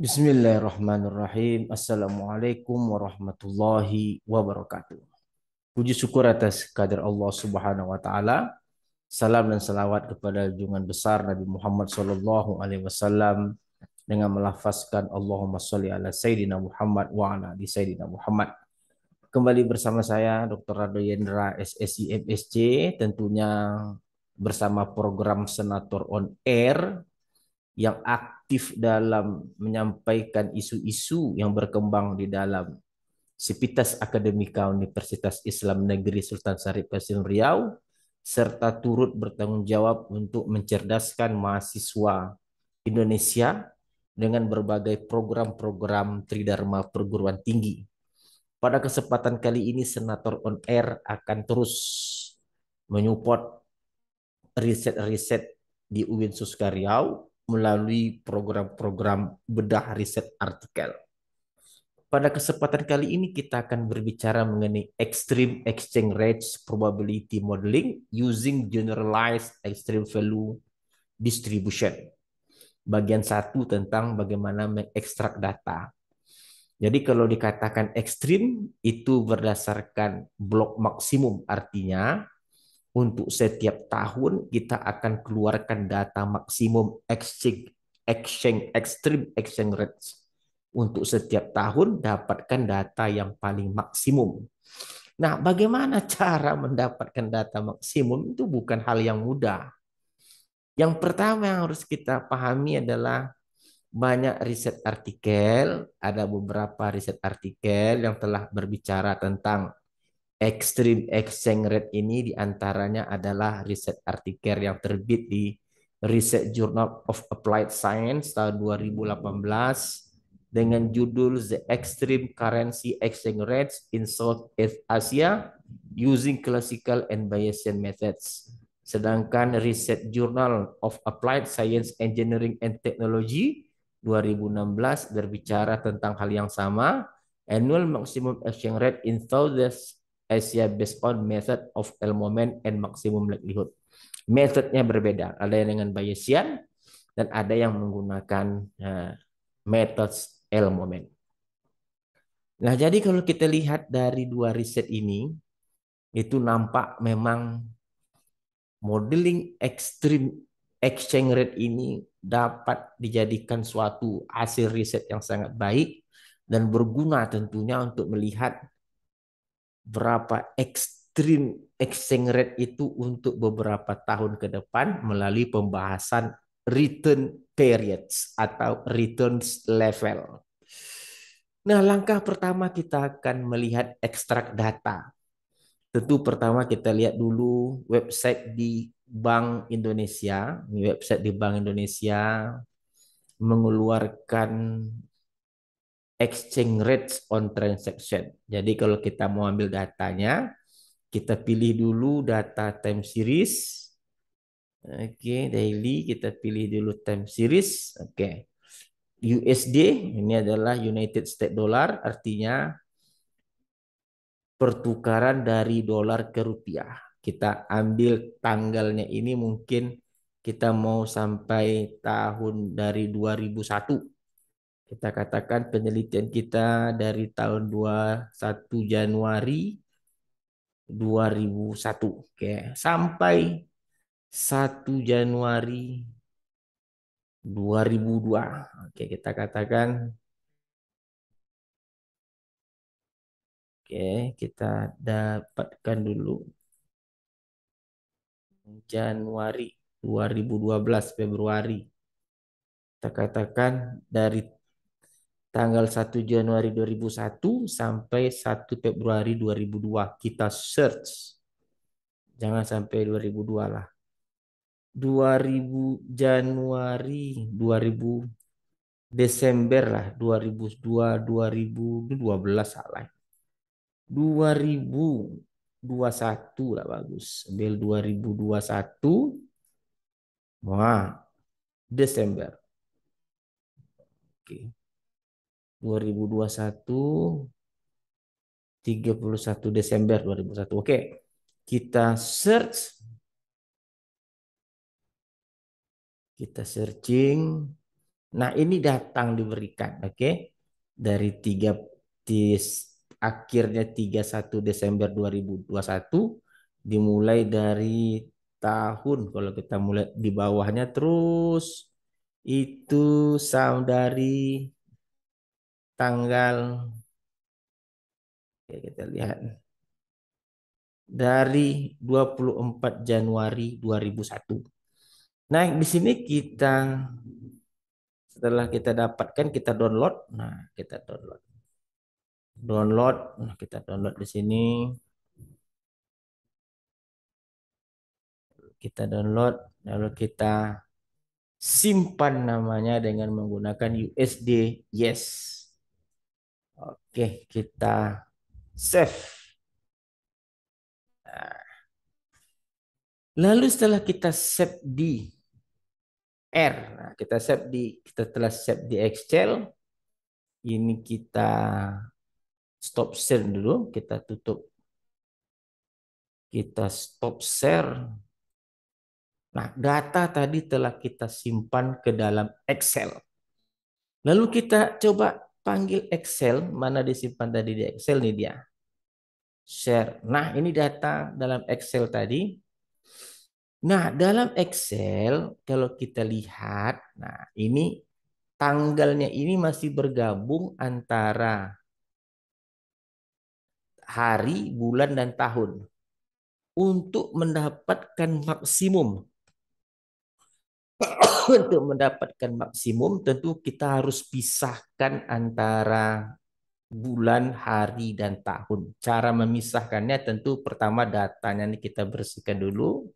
Bismillahirrahmanirrahim. Assalamualaikum warahmatullahi wabarakatuh. Puji syukur atas kadir Allah Subhanahu wa taala. Salam dan salawat kepada junjungan besar Nabi Muhammad sallallahu alaihi wasallam dengan melafazkan Allahumma sholli ala Sayidina Muhammad wa ala ali sayidina Muhammad. Kembali bersama saya Dr. Rado Yendra SSI MSC tentunya bersama program Senator on Air yang aktif dalam menyampaikan isu-isu yang berkembang di dalam sipitas Akademika Universitas Islam Negeri Sultan Syarif Kasim Riau serta turut bertanggung jawab untuk mencerdaskan mahasiswa Indonesia dengan berbagai program-program Tridharma perguruan tinggi. Pada kesempatan kali ini Senator On Air akan terus menyupport riset-riset di UIN Suska Riau melalui program-program bedah riset artikel. Pada kesempatan kali ini kita akan berbicara mengenai extreme exchange rates probability modeling using generalized extreme value distribution. Bagian satu tentang bagaimana mengekstrak data. Jadi kalau dikatakan ekstrim itu berdasarkan blok maksimum artinya untuk setiap tahun kita akan keluarkan data maksimum exchange exchange extreme exchange rates untuk setiap tahun dapatkan data yang paling maksimum. Nah, bagaimana cara mendapatkan data maksimum itu bukan hal yang mudah. Yang pertama yang harus kita pahami adalah banyak riset artikel, ada beberapa riset artikel yang telah berbicara tentang Extreme exchange rate ini diantaranya adalah riset artikel yang terbit di Research Journal of Applied Science tahun 2018 dengan judul The Extreme Currency Exchange Rates in Southeast Asia Using Classical and Bayesian Methods. Sedangkan Research Journal of Applied Science Engineering and Technology 2016 berbicara tentang hal yang sama, annual maximum exchange rate in Southeast Asia based on method of L moment and maximum likelihood. Methodnya berbeda. Ada yang dengan Bayesian dan ada yang menggunakan uh, methods moment. Nah, jadi kalau kita lihat dari dua riset ini, itu nampak memang modeling extreme exchange rate ini dapat dijadikan suatu hasil riset yang sangat baik dan berguna tentunya untuk melihat berapa ekstrim exchange rate itu untuk beberapa tahun ke depan melalui pembahasan return periods atau returns level. Nah, langkah pertama kita akan melihat ekstrak data. Tentu pertama kita lihat dulu website di Bank Indonesia. Ini website di Bank Indonesia mengeluarkan exchange rates on transaction. Jadi kalau kita mau ambil datanya, kita pilih dulu data time series. Oke, okay, daily kita pilih dulu time series. Oke. Okay. USD ini adalah United States dollar artinya pertukaran dari dolar ke rupiah. Kita ambil tanggalnya ini mungkin kita mau sampai tahun dari 2001 kita katakan penelitian kita dari tahun 21 Januari 2001 oke sampai 1 Januari 2002 oke kita katakan oke kita dapatkan dulu Januari 2012 Februari kita katakan dari tanggal 1 Januari 2001 sampai 1 Februari 2002 kita search jangan sampai 2002 lah 2000 Januari 2000 Desember lah 2002 2012 salah 2021 lah bagus ambil 2021 wah Desember oke okay. 2021 31 Desember 2001. Oke. Kita search kita searching. Nah, ini datang diberikan, oke. Okay? Dari 3 tis, akhirnya 31 Desember 2021 dimulai dari tahun kalau kita mulai di bawahnya terus itu sound dari tanggal ya kita lihat dari 24 Januari 2001. Nah, di sini kita setelah kita dapatkan kita download. Nah, kita download. Download, nah kita download di sini. Kita download lalu kita simpan namanya dengan menggunakan USD Yes. Oke, kita save. Nah. Lalu setelah kita save di R, nah, kita save di kita telah save di Excel. Ini kita stop share dulu, kita tutup. Kita stop share. Nah, data tadi telah kita simpan ke dalam Excel. Lalu kita coba panggil Excel, mana disimpan tadi di Excel nih dia. Share. Nah, ini data dalam Excel tadi. Nah, dalam Excel kalau kita lihat, nah ini tanggalnya ini masih bergabung antara hari, bulan, dan tahun untuk mendapatkan maksimum untuk mendapatkan maksimum tentu kita harus pisahkan antara bulan, hari, dan tahun. Cara memisahkannya tentu pertama datanya ini kita bersihkan dulu.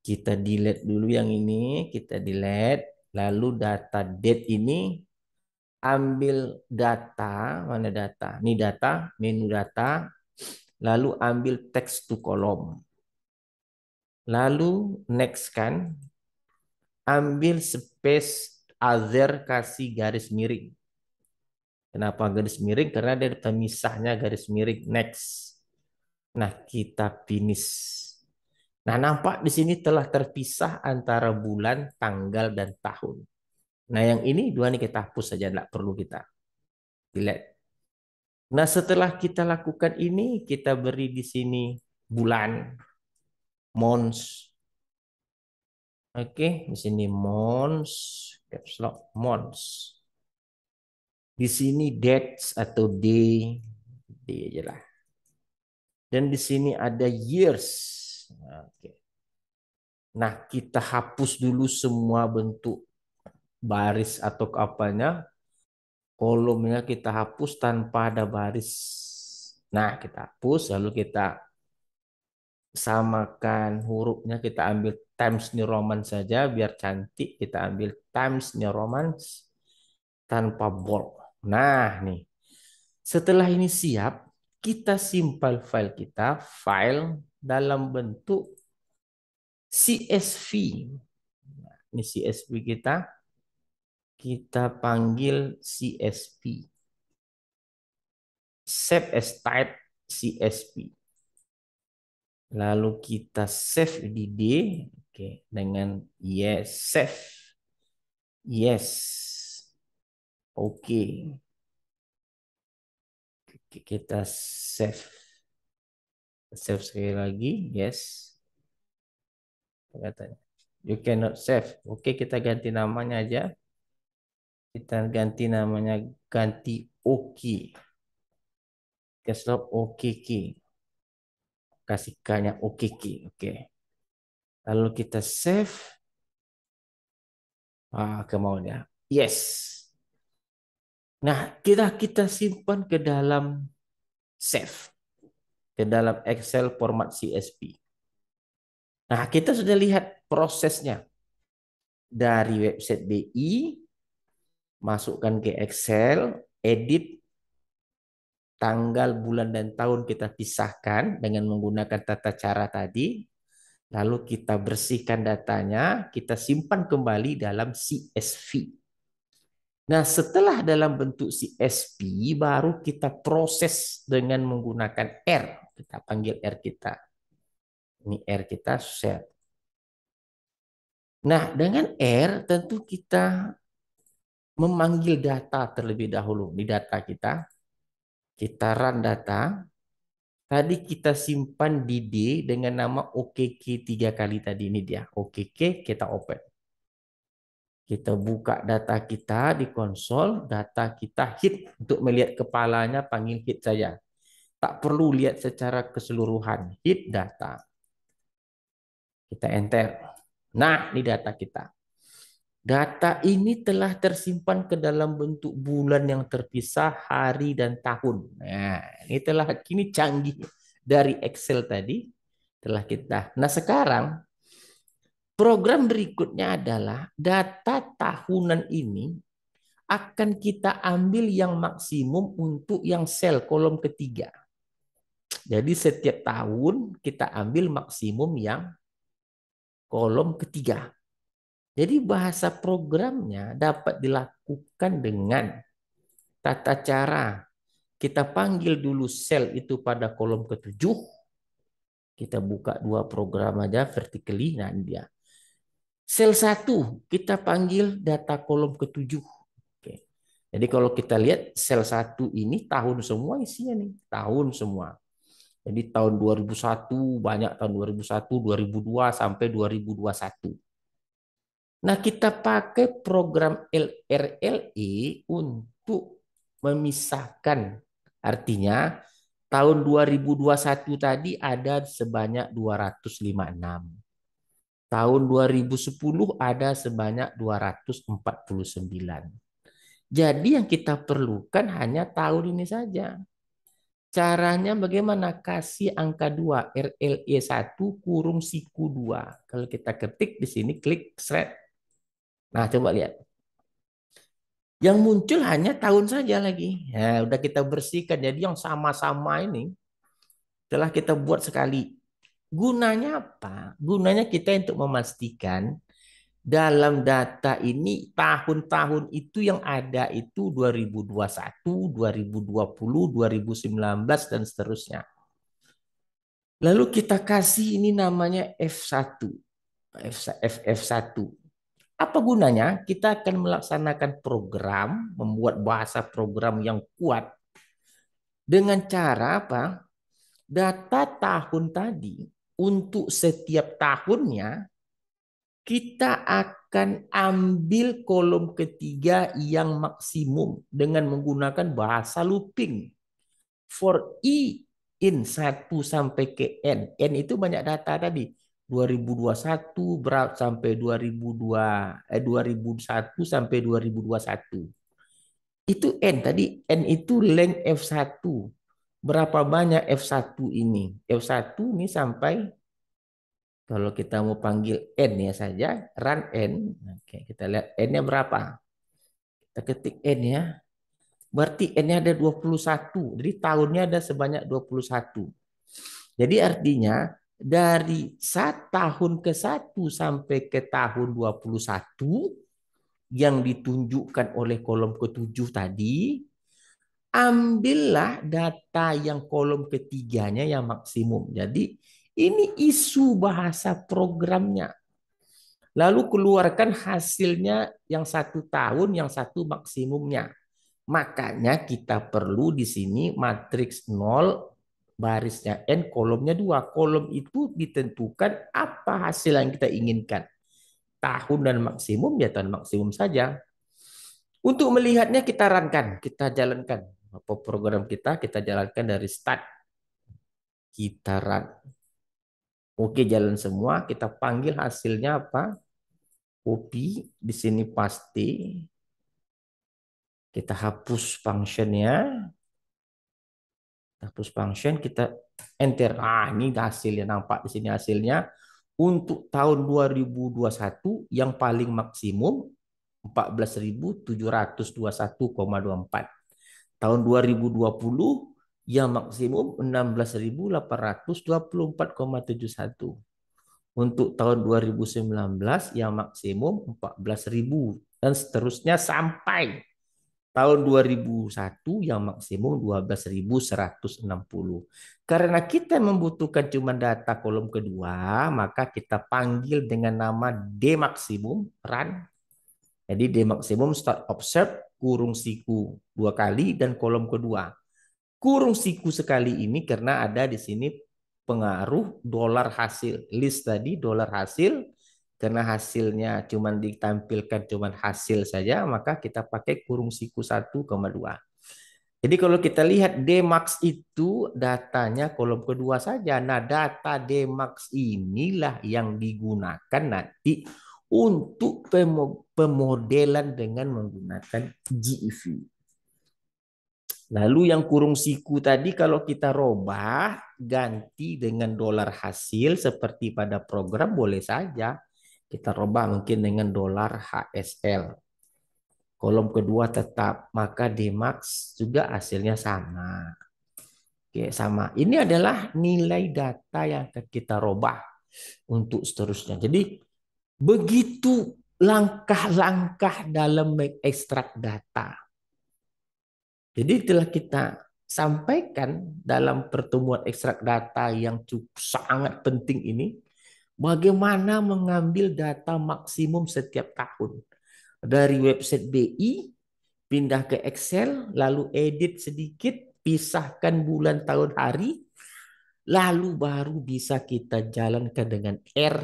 Kita delete dulu yang ini, kita delete. Lalu data date ini ambil data, mana data? Ini data, menu data. Lalu ambil text to column. Lalu next kan, ambil space other kasih garis miring. Kenapa garis miring? Karena ada pemisahnya garis miring next. Nah, kita finish. Nah, nampak di sini telah terpisah antara bulan, tanggal, dan tahun. Nah, yang ini dua ini kita hapus saja, tidak perlu kita delete. Nah, setelah kita lakukan ini, kita beri di sini bulan, months, Oke, di sini mons, caps lock mons. Di sini dates atau day, day aja lah. Dan di sini ada years. Oke. Nah, kita hapus dulu semua bentuk baris atau apanya. Kolomnya kita hapus tanpa ada baris. Nah, kita hapus lalu kita samakan hurufnya kita ambil Times New Roman saja biar cantik kita ambil Times New Roman tanpa bold. Nah, nih. Setelah ini siap, kita simpan file kita, file dalam bentuk CSV. ini CSV kita. Kita panggil CSV. Save as type CSV. Lalu kita save di D, Oke, dengan yes, safe. Yes. Oke. Kita save. Save sekali lagi, yes. Katanya. You cannot save. Oke, kita ganti namanya aja. Kita ganti namanya ganti Oki. Kita slop Okiki. Kasih K-nya Okiki. Oke. Okay. Lalu kita save. Ah, kemauannya. Yes. Nah, kita kita simpan ke dalam save. Ke dalam Excel format CSV. Nah, kita sudah lihat prosesnya. Dari website BI, masukkan ke Excel, edit, tanggal, bulan, dan tahun kita pisahkan dengan menggunakan tata cara tadi. Lalu kita bersihkan datanya, kita simpan kembali dalam CSV. Nah, setelah dalam bentuk CSV, baru kita proses dengan menggunakan R. Kita panggil R kita. Ini R kita set. Nah, dengan R tentu kita memanggil data terlebih dahulu. di data kita. Kita run data. Tadi kita simpan di D dengan nama OKK tiga kali tadi ini dia. OKK kita open. Kita buka data kita di konsol, data kita hit untuk melihat kepalanya panggil hit saja. Tak perlu lihat secara keseluruhan, hit data. Kita enter. Nah, ini data kita. Data ini telah tersimpan ke dalam bentuk bulan yang terpisah, hari dan tahun. Nah, ini telah kini canggih dari Excel tadi telah kita. Nah, sekarang program berikutnya adalah data tahunan ini akan kita ambil yang maksimum untuk yang sel kolom ketiga. Jadi setiap tahun kita ambil maksimum yang kolom ketiga. Jadi bahasa programnya dapat dilakukan dengan tata cara. Kita panggil dulu sel itu pada kolom ketujuh. Kita buka dua program aja vertically. Nah dia. Sel satu kita panggil data kolom ketujuh. Oke. Jadi kalau kita lihat sel satu ini tahun semua isinya nih. Tahun semua. Jadi tahun 2001 banyak tahun 2001, 2002 sampai 2021 Nah, kita pakai program LRLI e untuk memisahkan. Artinya, tahun 2021 tadi ada sebanyak 256. Tahun 2010 ada sebanyak 249. Jadi yang kita perlukan hanya tahun ini saja. Caranya bagaimana? Kasih angka 2, RLE 1, kurung siku 2. Kalau kita ketik di sini, klik thread Nah, coba lihat. Yang muncul hanya tahun saja lagi. Ya, udah kita bersihkan. Jadi yang sama-sama ini telah kita buat sekali. Gunanya apa? Gunanya kita untuk memastikan dalam data ini tahun-tahun itu yang ada itu 2021, 2020, 2019 dan seterusnya. Lalu kita kasih ini namanya F1. F, F, F1. Apa gunanya kita akan melaksanakan program, membuat bahasa program yang kuat dengan cara apa? Data tahun tadi untuk setiap tahunnya kita akan ambil kolom ketiga yang maksimum dengan menggunakan bahasa looping. For i in 1 sampai ke N. N itu banyak data tadi. 2021 berat sampai 2002 eh 2001 sampai 2021. Itu N tadi N itu length F1. Berapa banyak F1 ini? F1 ini sampai kalau kita mau panggil N ya saja, run N. Oke, kita lihat N-nya berapa. Kita ketik N ya. Berarti N-nya ada 21. Jadi tahunnya ada sebanyak 21. Jadi artinya dari saat tahun ke satu sampai ke tahun 21 yang ditunjukkan oleh kolom ketujuh tadi, ambillah data yang kolom ketiganya yang maksimum. Jadi ini isu bahasa programnya. Lalu keluarkan hasilnya yang satu tahun, yang satu maksimumnya. Makanya kita perlu di sini matriks 0, barisnya n, kolomnya dua. Kolom itu ditentukan apa hasil yang kita inginkan. Tahun dan maksimum ya tahun maksimum saja. Untuk melihatnya kita rankan, kita jalankan. Apa program kita kita jalankan dari start. Kita run. Oke jalan semua, kita panggil hasilnya apa? Copy, di sini pasti. Kita hapus functionnya Nah, push function kita enter. Ah, ini hasilnya nampak di sini hasilnya. Untuk tahun 2021 yang paling maksimum 14.721,24. Tahun 2020 yang maksimum 16.824,71. Untuk tahun 2019 yang maksimum 14.000 dan seterusnya sampai tahun 2001 yang maksimum 12.160. Karena kita membutuhkan cuma data kolom kedua, maka kita panggil dengan nama D maksimum run. Jadi D maksimum start observe kurung siku dua kali dan kolom kedua. Kurung siku sekali ini karena ada di sini pengaruh dolar hasil list tadi dolar hasil karena hasilnya cuma ditampilkan cuma hasil saja, maka kita pakai kurung siku 1,2. Jadi kalau kita lihat Dmax itu datanya kolom kedua saja. Nah data Dmax inilah yang digunakan nanti untuk pemodelan dengan menggunakan GEV. Lalu yang kurung siku tadi kalau kita robah ganti dengan dolar hasil seperti pada program boleh saja. Kita rubah mungkin dengan dolar HSL. Kolom kedua tetap, maka DMAX juga hasilnya sama. Oke, sama. Ini adalah nilai data yang akan kita rubah untuk seterusnya. Jadi begitu langkah-langkah dalam mengekstrak data. Jadi telah kita sampaikan dalam pertemuan ekstrak data yang cukup sangat penting ini bagaimana mengambil data maksimum setiap tahun. Dari website BI, pindah ke Excel, lalu edit sedikit, pisahkan bulan, tahun, hari, lalu baru bisa kita jalankan dengan R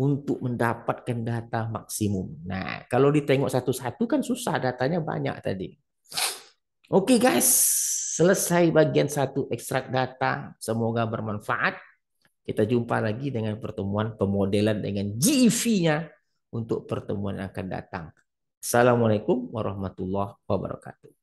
untuk mendapatkan data maksimum. Nah, kalau ditengok satu-satu kan susah, datanya banyak tadi. Oke okay guys, selesai bagian satu ekstrak data. Semoga bermanfaat. Kita jumpa lagi dengan pertemuan pemodelan dengan gv e nya untuk pertemuan yang akan datang. Assalamualaikum warahmatullahi wabarakatuh.